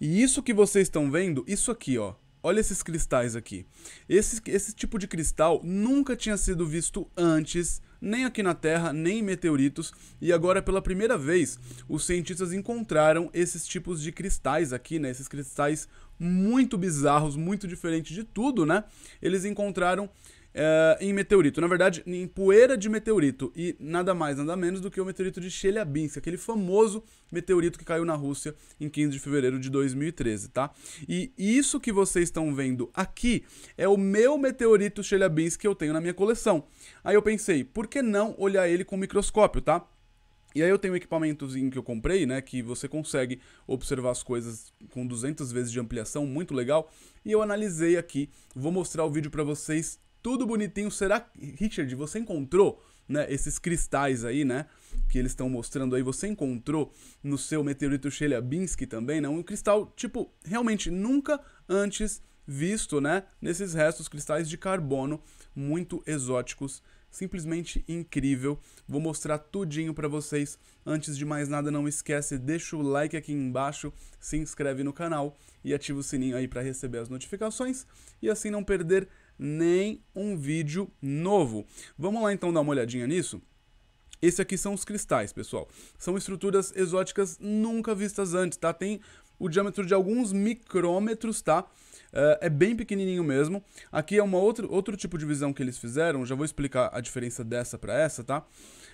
E isso que vocês estão vendo, isso aqui, ó. Olha esses cristais aqui. Esse, esse tipo de cristal nunca tinha sido visto antes, nem aqui na Terra, nem em meteoritos, e agora pela primeira vez os cientistas encontraram esses tipos de cristais aqui, né? Esses cristais muito bizarros, muito diferentes de tudo, né? Eles encontraram é, em meteorito. Na verdade, em poeira de meteorito. E nada mais, nada menos do que o meteorito de Chelyabinsk, aquele famoso meteorito que caiu na Rússia em 15 de fevereiro de 2013, tá? E isso que vocês estão vendo aqui é o meu meteorito Chelyabinsk que eu tenho na minha coleção. Aí eu pensei, por que não olhar ele com microscópio, tá? E aí eu tenho um equipamentozinho que eu comprei, né, que você consegue observar as coisas com 200 vezes de ampliação, muito legal. E eu analisei aqui, vou mostrar o vídeo para vocês tudo bonitinho. Será, Richard, você encontrou né, esses cristais aí, né? Que eles estão mostrando aí, você encontrou no seu meteorito Chelyabinsk também, né? Um cristal, tipo, realmente nunca antes visto, né? Nesses restos cristais de carbono muito exóticos, simplesmente incrível. Vou mostrar tudinho para vocês. Antes de mais nada, não esquece, deixa o like aqui embaixo, se inscreve no canal e ativa o sininho aí para receber as notificações e assim não perder nada nem um vídeo novo. Vamos lá então dar uma olhadinha nisso? Esse aqui são os cristais, pessoal. São estruturas exóticas nunca vistas antes, tá? Tem o diâmetro de alguns micrômetros, tá? Uh, é bem pequenininho mesmo. Aqui é uma outra, outro tipo de visão que eles fizeram. Já vou explicar a diferença dessa para essa, tá?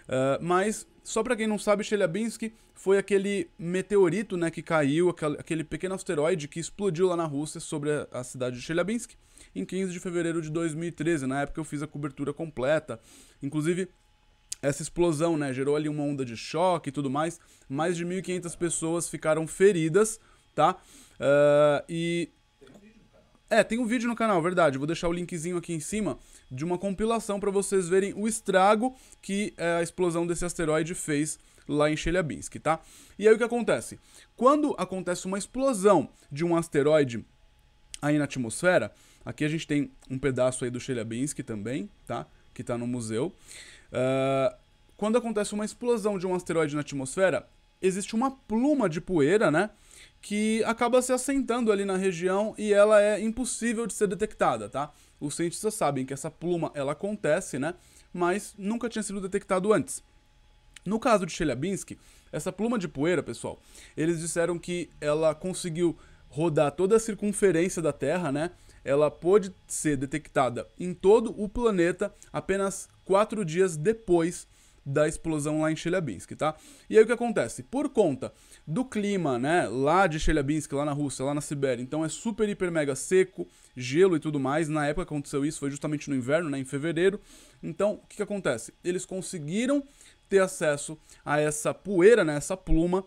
Uh, mas, só para quem não sabe, Chelyabinsk foi aquele meteorito né, que caiu, aquele pequeno asteroide que explodiu lá na Rússia sobre a, a cidade de Chelyabinsk em 15 de fevereiro de 2013. Na época eu fiz a cobertura completa. Inclusive, essa explosão, né, gerou ali uma onda de choque e tudo mais. Mais de 1.500 pessoas ficaram feridas, tá? Uh, e é, tem um vídeo no canal, verdade. Vou deixar o linkzinho aqui em cima de uma compilação para vocês verem o estrago que é, a explosão desse asteroide fez lá em Chelyabinsk, tá? E aí o que acontece? Quando acontece uma explosão de um asteroide aí na atmosfera, Aqui a gente tem um pedaço aí do Chelyabinsk também, tá? Que está no museu. Uh, quando acontece uma explosão de um asteroide na atmosfera, existe uma pluma de poeira, né? Que acaba se assentando ali na região e ela é impossível de ser detectada, tá? Os cientistas sabem que essa pluma ela acontece, né? Mas nunca tinha sido detectado antes. No caso de Chelyabinsk, essa pluma de poeira, pessoal, eles disseram que ela conseguiu rodar toda a circunferência da Terra, né? ela pôde ser detectada em todo o planeta apenas quatro dias depois da explosão lá em Chelyabinsk, tá? E aí o que acontece? Por conta do clima, né, lá de Chelyabinsk, lá na Rússia, lá na Sibéria, então é super, hiper, mega seco, gelo e tudo mais. Na época aconteceu isso, foi justamente no inverno, né, em fevereiro. Então, o que, que acontece? Eles conseguiram ter acesso a essa poeira, né, essa pluma,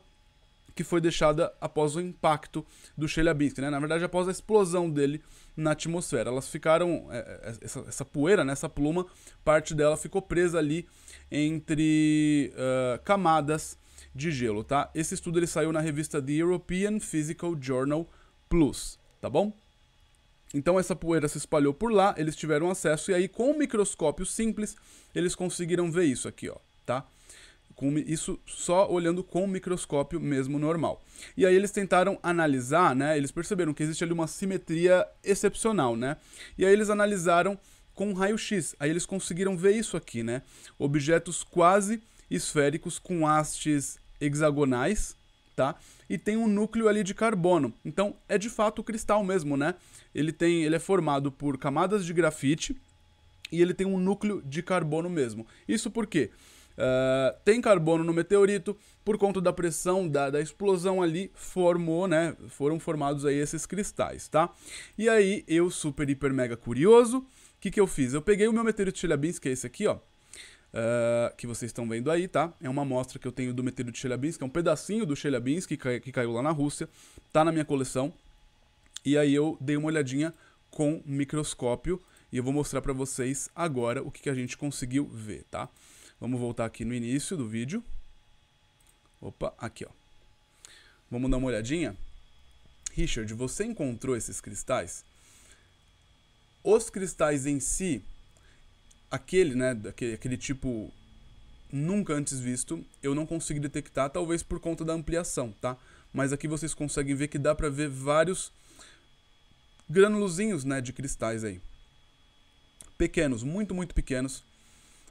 que foi deixada após o impacto do Chelyabinsk, né? Na verdade, após a explosão dele na atmosfera. Elas ficaram é, é, é, essa, essa poeira, né? Essa pluma, parte dela ficou presa ali entre uh, camadas de gelo, tá? Esse estudo ele saiu na revista The European Physical Journal Plus, tá bom? Então essa poeira se espalhou por lá, eles tiveram acesso e aí com um microscópio simples eles conseguiram ver isso aqui, ó, tá? com, isso só olhando com o microscópio mesmo normal. E aí eles tentaram analisar, né? Eles perceberam que existe ali uma simetria excepcional, né? E aí eles analisaram com raio-x. Aí eles conseguiram ver isso aqui, né? Objetos quase esféricos com hastes hexagonais, tá? E tem um núcleo ali de carbono. Então é de fato o cristal mesmo, né? Ele tem, ele é formado por camadas de grafite e ele tem um núcleo de carbono mesmo. Isso por quê? Ah, tem carbono no meteorito, por conta da pressão da, da explosão ali, formou, né? Foram formados aí esses cristais, tá? E aí, eu, super, hiper, mega curioso, o que, que eu fiz? Eu peguei o meu meteorito Chelyabinsk, que é esse aqui, ó. Uh, que vocês estão vendo aí, tá? É uma amostra que eu tenho do meteorito de Chelyabinsk, é um pedacinho do Chelyabinsk que, cai, que caiu lá na Rússia, tá na minha coleção. E aí eu dei uma olhadinha com microscópio e eu vou mostrar para vocês agora o que, que a gente conseguiu ver, tá? Vamos voltar aqui no início do vídeo. Opa, aqui ó. Vamos dar uma olhadinha? Richard, você encontrou esses cristais? Os cristais em si, aquele, né, aquele tipo nunca antes visto, eu não consegui detectar, talvez por conta da ampliação, tá? Mas aqui vocês conseguem ver que dá para ver vários granulozinhos, né, de cristais aí. Pequenos, muito, muito pequenos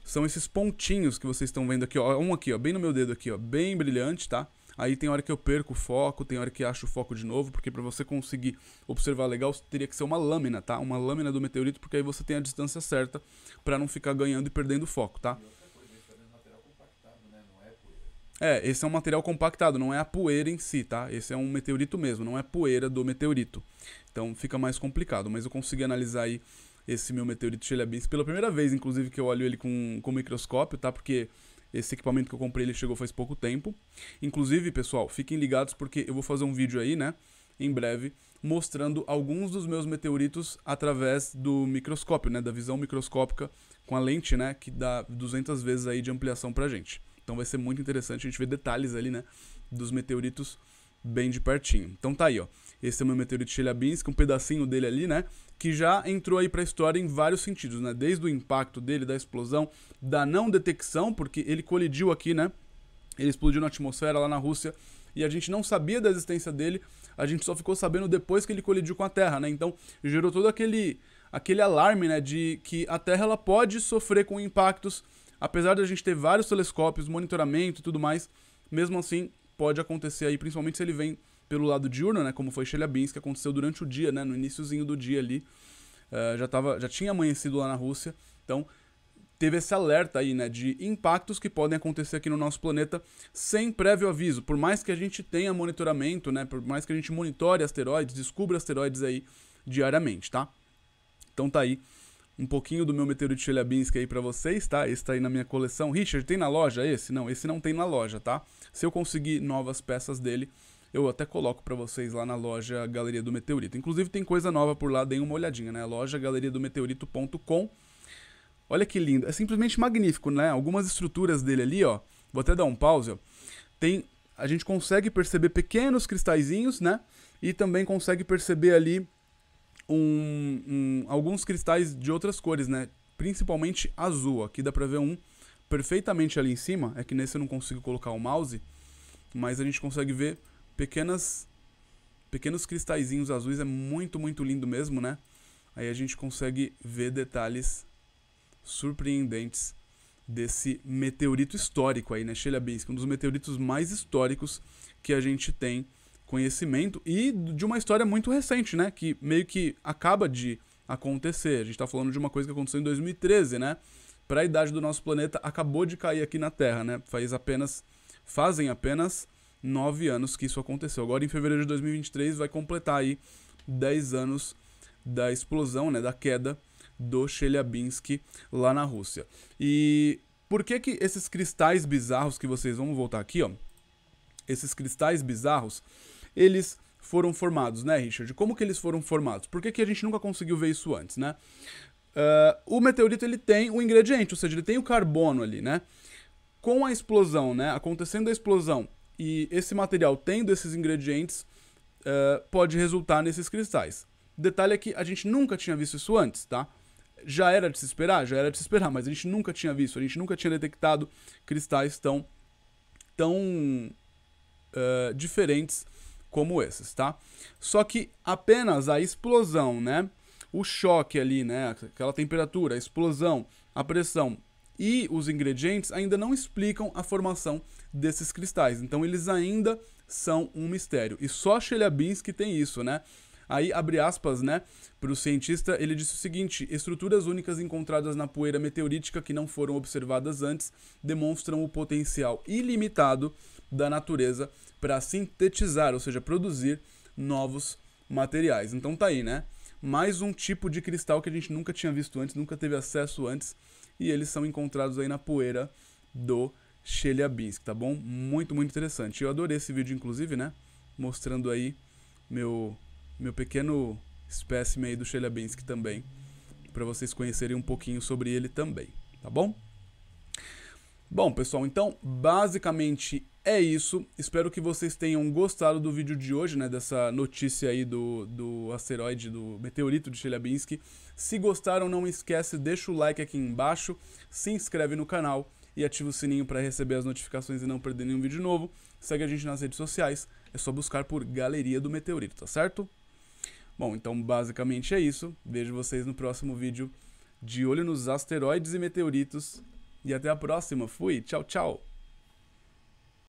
são esses pontinhos que vocês estão vendo aqui, ó, é um aqui, ó, bem no meu dedo aqui, ó, bem brilhante, tá? Aí tem hora que eu perco o foco, tem hora que acho o foco de novo, porque para você conseguir observar legal, teria que ser uma lâmina, tá? Uma lâmina do meteorito, porque aí você tem a distância certa para não ficar ganhando e perdendo foco, tá? É, né? é, é, esse é um material compactado, não é a poeira em si, tá? Esse é um meteorito mesmo, não é poeira do meteorito. Então fica mais complicado, mas eu consegui analisar aí esse meu meteorito Chelyabinsk. Pela primeira vez, inclusive, que eu olho ele com, com microscópio, tá? Porque esse equipamento que eu comprei, ele chegou faz pouco tempo. Inclusive, pessoal, fiquem ligados porque eu vou fazer um vídeo aí, né? Em breve, mostrando alguns dos meus meteoritos através do microscópio, né? Da visão microscópica com a lente, né? Que dá 200 vezes aí de ampliação pra gente. Então vai ser muito interessante a gente ver detalhes ali, né? Dos meteoritos bem de pertinho. Então tá aí, ó. Esse é o meteoro de Chelyabinsk, um pedacinho dele ali, né? Que já entrou aí para a história em vários sentidos, né? Desde o impacto dele, da explosão, da não detecção, porque ele colidiu aqui, né? Ele explodiu na atmosfera lá na Rússia e a gente não sabia da existência dele, a gente só ficou sabendo depois que ele colidiu com a Terra, né? Então gerou todo aquele aquele alarme, né, de que a Terra ela pode sofrer com impactos, apesar de a gente ter vários telescópios, monitoramento e tudo mais, mesmo assim pode acontecer aí, principalmente se ele vem pelo lado diurno, né, como foi Chelyabinsk, que aconteceu durante o dia, né, no iníciozinho do dia ali, uh, já, tava, já tinha amanhecido lá na Rússia, então teve esse alerta aí, né, de impactos que podem acontecer aqui no nosso planeta sem prévio aviso. Por mais que a gente tenha monitoramento, né, por mais que a gente monitore asteroides, descubra asteroides aí diariamente, tá? Então tá aí um pouquinho do meu meteoro de Chelyabinsk é aí para vocês, tá? Esse tá aí na minha coleção. Richard, tem na loja esse? Não, esse não tem na loja, tá? Se eu conseguir novas peças dele, eu até coloco para vocês lá na loja Galeria do Meteorito. Inclusive tem coisa nova por lá, deem uma olhadinha, né? Loja meteorito.com. Olha que lindo, é simplesmente magnífico, né? Algumas estruturas dele ali, ó. Vou até dar um pause, ó. Tem a gente consegue perceber pequenos cristalzinhos, né? E também consegue perceber ali um, um, alguns cristais de outras cores, né? Principalmente azul. Aqui dá pra ver um perfeitamente ali em cima. É que nesse eu não consigo colocar o mouse, mas a gente consegue ver pequenas pequenos cristalzinhos azuis, é muito, muito lindo mesmo, né? Aí a gente consegue ver detalhes surpreendentes desse meteorito histórico aí, né, Chelyabinsk, um dos meteoritos mais históricos que a gente tem conhecimento e de uma história muito recente, né, que meio que acaba de acontecer. A gente está falando de uma coisa que aconteceu em 2013, né? Para a idade do nosso planeta acabou de cair aqui na Terra, né? Faz apenas fazem apenas nove anos que isso aconteceu. Agora, em fevereiro de 2023, vai completar aí 10 anos da explosão, né, da queda do Chelyabinsk lá na Rússia. E por que que esses cristais bizarros que vocês vão voltar aqui, ó, esses cristais bizarros, eles foram formados, né, Richard? Como que eles foram formados? Por que, que a gente nunca conseguiu ver isso antes, né? Uh, o meteorito ele tem o ingrediente, ou seja, ele tem o carbono ali, né? Com a explosão, né? Acontecendo a explosão e esse material tendo esses ingredientes uh, pode resultar nesses cristais. Detalhe é que a gente nunca tinha visto isso antes, tá? Já era de se esperar? Já era de se esperar, mas a gente nunca tinha visto, a gente nunca tinha detectado cristais tão, tão uh, diferentes como esses, tá? Só que apenas a explosão, né? O choque ali, né? Aquela temperatura, a explosão, a pressão e os ingredientes ainda não explicam a formação desses cristais. Então eles ainda são um mistério. E só Chelyabinsk tem isso, né? Aí, abre aspas, né? Para o cientista, ele disse o seguinte: estruturas únicas encontradas na poeira meteorítica que não foram observadas antes demonstram o potencial ilimitado da natureza para sintetizar, ou seja, produzir novos materiais. Então tá aí, né? Mais um tipo de cristal que a gente nunca tinha visto antes, nunca teve acesso antes e eles são encontrados aí na poeira do Chelyabinsk, tá bom? Muito, muito interessante. Eu adorei esse vídeo, inclusive, né? Mostrando aí meu, meu pequeno espécime aí do Chelyabinsk também, para vocês conhecerem um pouquinho sobre ele também, tá bom? Bom, pessoal, então basicamente é isso. Espero que vocês tenham gostado do vídeo de hoje, né? Dessa notícia aí do, do asteroide, do meteorito de Chelyabinsk. Se gostaram, não esquece, deixa o like aqui embaixo, se inscreve no canal e ativa o sininho para receber as notificações e não perder nenhum vídeo novo. Segue a gente nas redes sociais, é só buscar por Galeria do Meteorito, tá certo? Bom, então basicamente é isso. Vejo vocês no próximo vídeo. De olho nos asteroides e meteoritos. E até a próxima. Fui. Tchau, tchau.